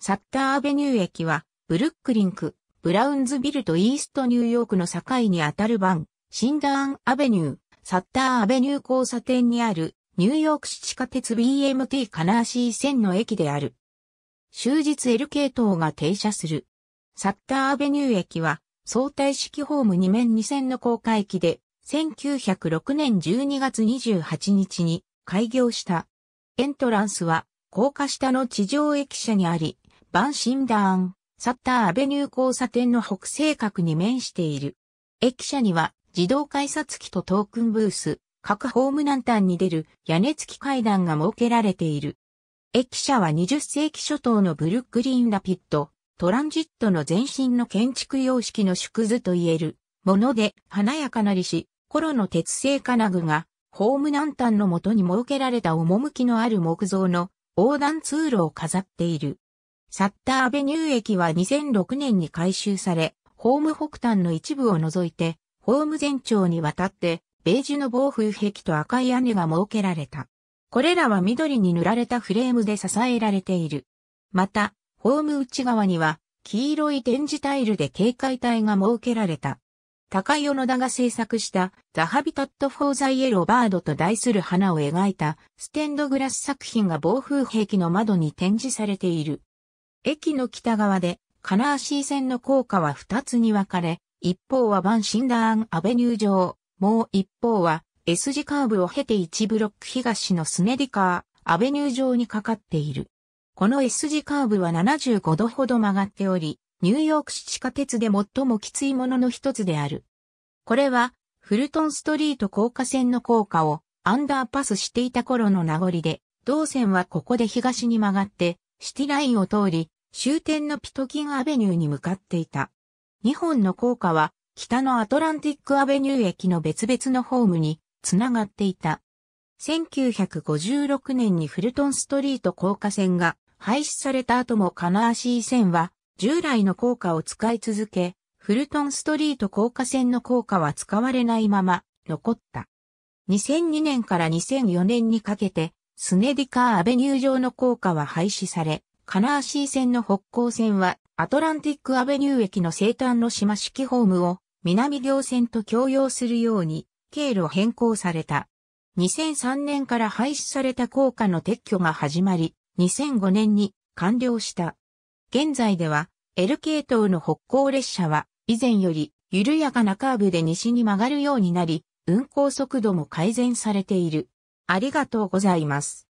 サッターアベニュー駅は、ブルックリンク、ブラウンズビルとイーストニューヨークの境にあたる番、シンダーンアベニュー、サッターアベニュー交差点にある、ニューヨーク市地下鉄 BMT カナーシー線の駅である。終日 L 系統が停車する。サッターアベニュー駅は、相対式ホーム2面2線の高架駅で、1906年12月28日に開業した。エントランスは、高架下の地上駅舎にあり、バンシンダーン、サッターアベニュー交差点の北西角に面している。駅舎には自動改札機とトークンブース、各ホーム南端に出る屋根付き階段が設けられている。駅舎は20世紀初頭のブルックリンラピッド、トランジットの前身の建築様式の縮図といえるもので華やかなりし、頃の鉄製金具がホーム南端のもとに設けられた趣のある木造の横断通路を飾っている。サッターアベニュー駅は2006年に改修され、ホーム北端の一部を除いて、ホーム全長にわたって、ベージュの防風壁と赤い屋根が設けられた。これらは緑に塗られたフレームで支えられている。また、ホーム内側には、黄色い展示タイルで警戒帯が設けられた。高井小野田が制作した、ザ・ハビタット・フォー・ザ・イエロー・バードと題する花を描いた、ステンドグラス作品が防風壁の窓に展示されている。駅の北側で、カナーシー線の高架は2つに分かれ、一方はバンシンダーンアベニュー上、もう一方は S 字カーブを経て1ブロック東のスネディカーアベニュー上にかかっている。この S 字カーブは75度ほど曲がっており、ニューヨーク市地下鉄で最もきついものの一つである。これは、フルトンストリート高架線の高架をアンダーパスしていた頃の名残で、同線はここで東に曲がって、シティラインを通り、終点のピトキンアベニューに向かっていた。日本の高架は、北のアトランティックアベニュー駅の別々のホームに、つながっていた。1956年にフルトンストリート高架線が廃止された後もカナーシー線は従来の高架を使い続け、フルトンストリート高架線の高架は使われないまま残った。2002年から2004年にかけてスネディカーアベニュー上の高架は廃止され、カナーシー線の北高線はアトランティックアベニュー駅の西端の島式ホームを南行線と共用するように経路変更された。2003年から廃止された高架の撤去が始まり、2005年に完了した。現在では L 系統の北高列車は以前より緩やかなカーブで西に曲がるようになり、運行速度も改善されている。ありがとうございます。